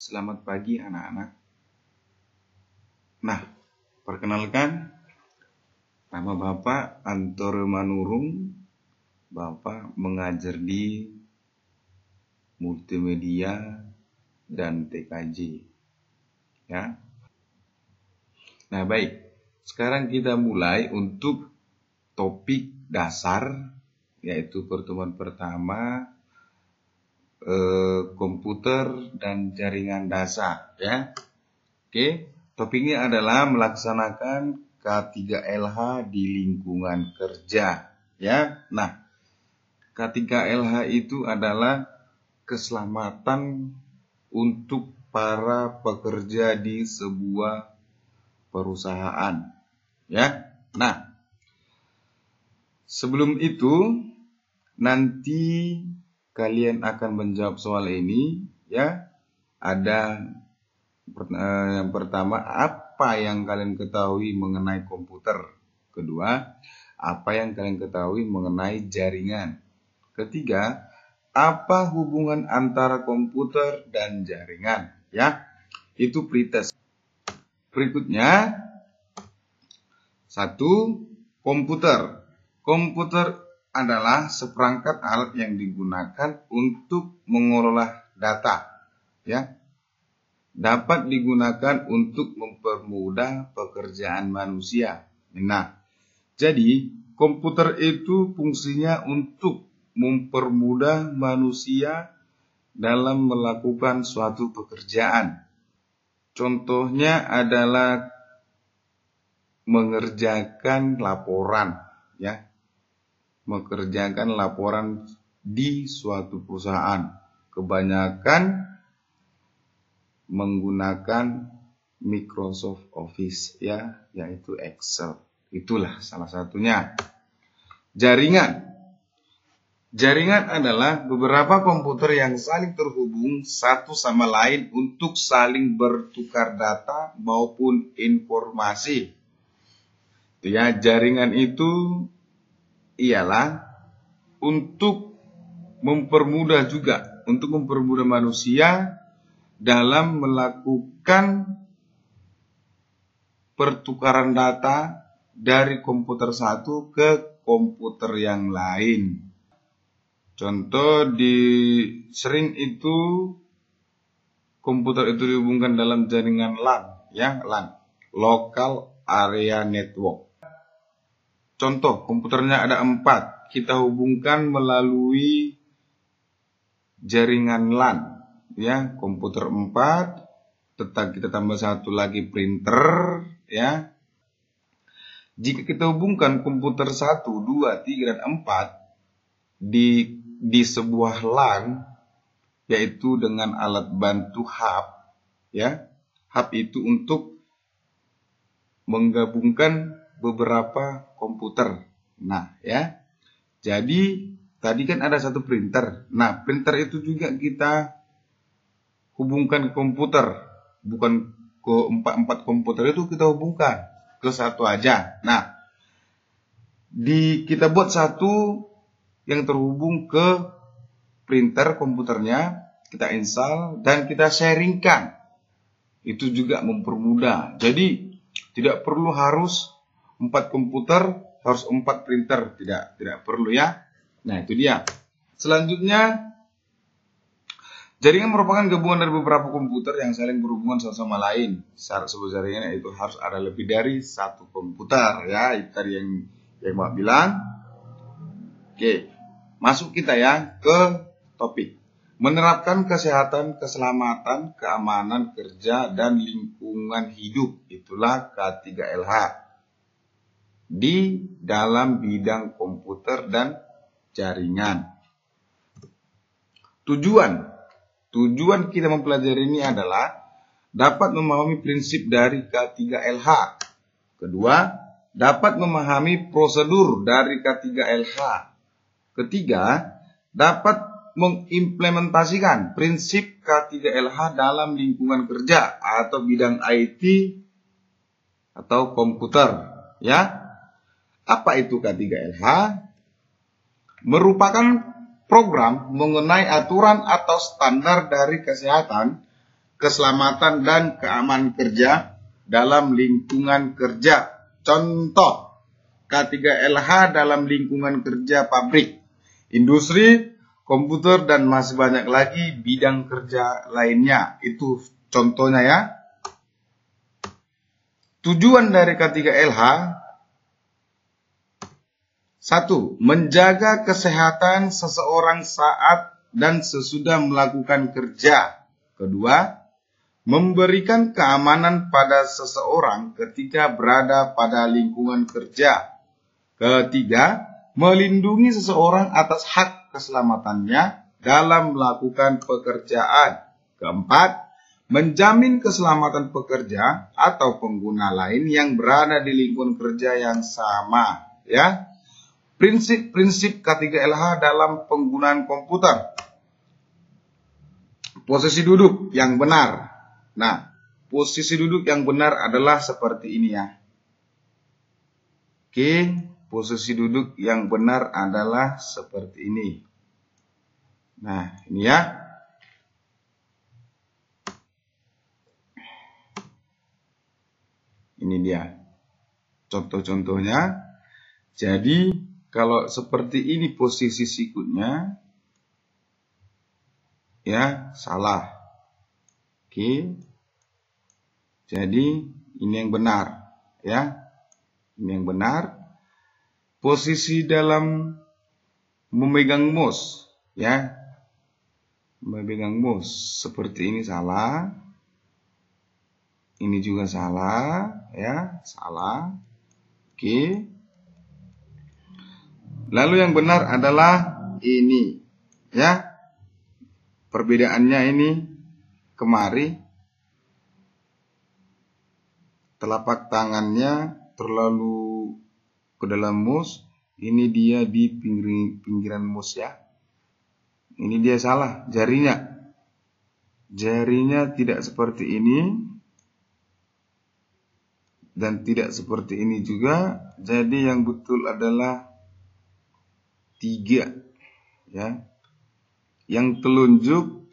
Selamat pagi anak-anak. Nah, perkenalkan nama Bapak Antor Manurung. Bapak mengajar di multimedia dan TKJ. Ya. Nah, baik. Sekarang kita mulai untuk topik dasar yaitu pertemuan pertama eh, komputer dan jaringan dasar ya. Oke, topiknya adalah melaksanakan K3LH di lingkungan kerja ya. Nah, K3LH itu adalah keselamatan untuk para pekerja di sebuah perusahaan ya. Nah, sebelum itu nanti kalian akan menjawab soal ini ya. Ada eh, yang pertama apa yang kalian ketahui mengenai komputer? Kedua, apa yang kalian ketahui mengenai jaringan? Ketiga, apa hubungan antara komputer dan jaringan? Ya, itu pretest. Berikutnya, satu komputer. Komputer adalah seperangkat alat yang digunakan untuk mengelola data ya dapat digunakan untuk mempermudah pekerjaan manusia. Nah, jadi komputer itu fungsinya untuk mempermudah manusia dalam melakukan suatu pekerjaan. Contohnya adalah mengerjakan laporan, ya, mengerjakan laporan di suatu perusahaan. Kebanyakan menggunakan Microsoft Office ya, yaitu Excel. Itulah salah satunya. Jaringan. Jaringan adalah beberapa komputer yang saling terhubung satu sama lain untuk saling bertukar data maupun informasi. Ya, jaringan itu ialah untuk mempermudah juga, untuk mempermudah manusia dalam melakukan pertukaran data dari komputer satu ke komputer yang lain. Contoh di sering itu komputer itu dihubungkan dalam jaringan LAN, ya LAN, Local Area Network. Contoh, komputernya ada empat. Kita hubungkan melalui jaringan LAN. Ya, komputer empat. Tetap kita tambah satu lagi printer. Ya, jika kita hubungkan komputer satu, dua, tiga dan empat di, di sebuah LAN, yaitu dengan alat bantu hub, ya, hub itu untuk menggabungkan beberapa komputer. Nah, ya. Jadi tadi kan ada satu printer. Nah, printer itu juga kita hubungkan ke komputer, bukan ke empat-empat komputer itu kita hubungkan ke satu aja. Nah, di kita buat satu yang terhubung ke printer komputernya, kita install dan kita sharingkan. Itu juga mempermudah. Jadi tidak perlu harus 4 komputer harus 4 printer tidak tidak perlu ya nah itu dia selanjutnya jaringan merupakan gabungan dari beberapa komputer yang saling berhubungan satu sama lain syarat sebuah jaringan itu harus ada lebih dari satu komputer ya itu tadi yang yang mbak bilang oke masuk kita ya ke topik menerapkan kesehatan, keselamatan, keamanan kerja, dan lingkungan hidup. Itulah K3LH di dalam bidang komputer dan jaringan. Tujuan tujuan kita mempelajari ini adalah dapat memahami prinsip dari K3LH. Kedua, dapat memahami prosedur dari K3LH. Ketiga, dapat mengimplementasikan prinsip K3LH dalam lingkungan kerja atau bidang IT atau komputer, ya. Apa itu K3LH? Merupakan program mengenai aturan atau standar dari kesehatan, keselamatan, dan keamanan kerja dalam lingkungan kerja. Contoh, K3LH dalam lingkungan kerja pabrik, industri, komputer, dan masih banyak lagi bidang kerja lainnya. Itu contohnya ya. Tujuan dari K3LH satu, menjaga kesehatan seseorang saat dan sesudah melakukan kerja. Kedua, memberikan keamanan pada seseorang ketika berada pada lingkungan kerja. Ketiga, melindungi seseorang atas hak keselamatannya dalam melakukan pekerjaan. Keempat, menjamin keselamatan pekerja atau pengguna lain yang berada di lingkungan kerja yang sama, ya prinsip-prinsip K3LH dalam penggunaan komputer. Posisi duduk yang benar. Nah, posisi duduk yang benar adalah seperti ini ya. Oke, posisi duduk yang benar adalah seperti ini. Nah, ini ya. Ini dia contoh-contohnya. Jadi, kalau seperti ini posisi sikutnya, ya salah. Oke. Jadi ini yang benar, ya. Ini yang benar. Posisi dalam memegang mouse, ya. Memegang mouse seperti ini salah. Ini juga salah, ya, salah. Oke. Lalu yang benar adalah ini. Ya. Perbedaannya ini kemari telapak tangannya terlalu ke dalam mus, ini dia di pinggir, pinggiran mus ya. Ini dia salah jarinya. Jarinya tidak seperti ini dan tidak seperti ini juga. Jadi yang betul adalah tiga ya yang telunjuk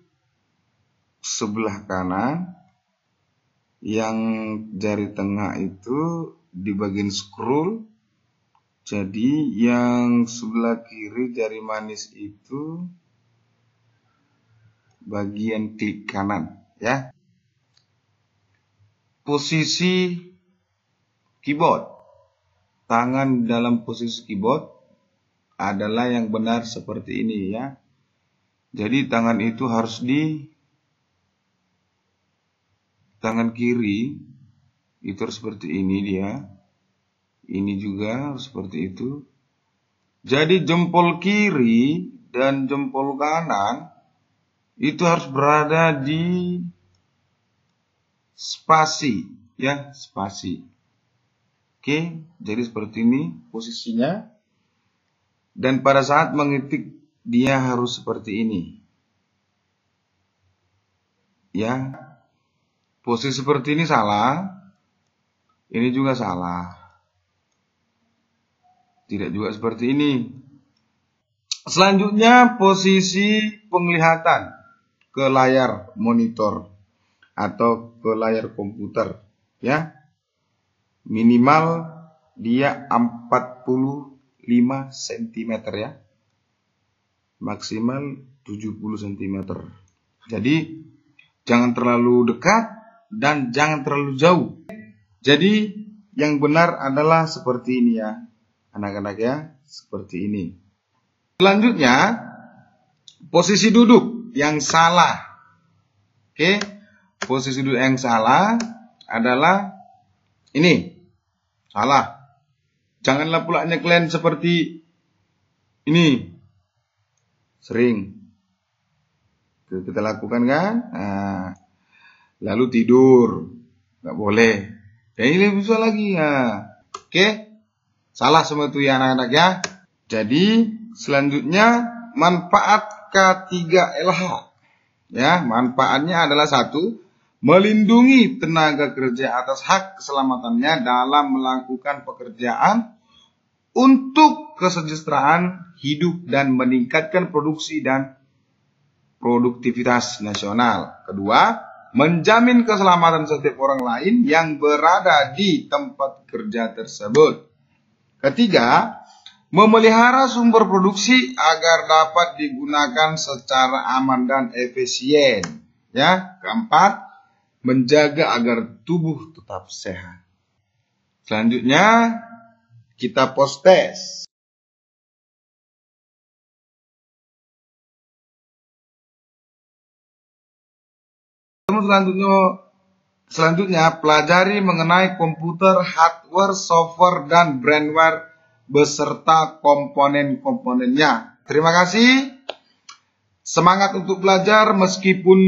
sebelah kanan yang jari tengah itu di bagian scroll jadi yang sebelah kiri jari manis itu bagian klik kanan ya posisi keyboard tangan dalam posisi keyboard adalah yang benar seperti ini ya. Jadi tangan itu harus di tangan kiri itu harus seperti ini dia. Ini juga harus seperti itu. Jadi jempol kiri dan jempol kanan itu harus berada di spasi ya, spasi. Oke, jadi seperti ini posisinya. Dan pada saat mengetik dia harus seperti ini. Ya. Posisi seperti ini salah. Ini juga salah. Tidak juga seperti ini. Selanjutnya posisi penglihatan ke layar monitor atau ke layar komputer ya minimal dia 40 5 cm ya. Maksimal 70 cm. Jadi jangan terlalu dekat dan jangan terlalu jauh. Jadi yang benar adalah seperti ini ya. Anak-anak ya, seperti ini. Selanjutnya posisi duduk yang salah. Oke. Posisi duduk yang salah adalah ini. Salah. Janganlah pula kalian seperti ini. Sering. kita lakukan kan? Nah, lalu tidur. Nggak boleh. Dan ini bisa lagi. ya. Oke. Salah semua itu ya anak-anak ya. Jadi selanjutnya manfaat K3LH. Ya, manfaatnya adalah satu, melindungi tenaga kerja atas hak keselamatannya dalam melakukan pekerjaan untuk kesejahteraan hidup dan meningkatkan produksi dan produktivitas nasional. Kedua, menjamin keselamatan setiap orang lain yang berada di tempat kerja tersebut. Ketiga, memelihara sumber produksi agar dapat digunakan secara aman dan efisien. Ya, keempat, menjaga agar tubuh tetap sehat. Selanjutnya, kita post test. Selanjutnya, selanjutnya pelajari mengenai komputer, hardware, software, dan brandware beserta komponen-komponennya. Terima kasih. Semangat untuk belajar meskipun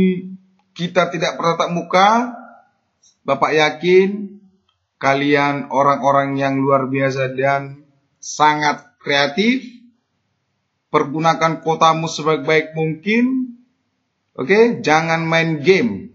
kita tidak bertatap muka. Bapak yakin Kalian orang-orang yang luar biasa dan sangat kreatif. Pergunakan kotamu sebaik-baik mungkin. Oke, okay? jangan main game.